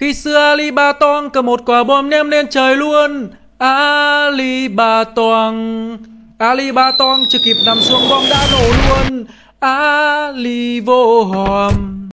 Khi xưa Ali Ba cầm một quả bom ném lên trời luôn. Ali Ba Tong. Ali chưa kịp nằm xuống bom đã nổ luôn. Ali vô hòm.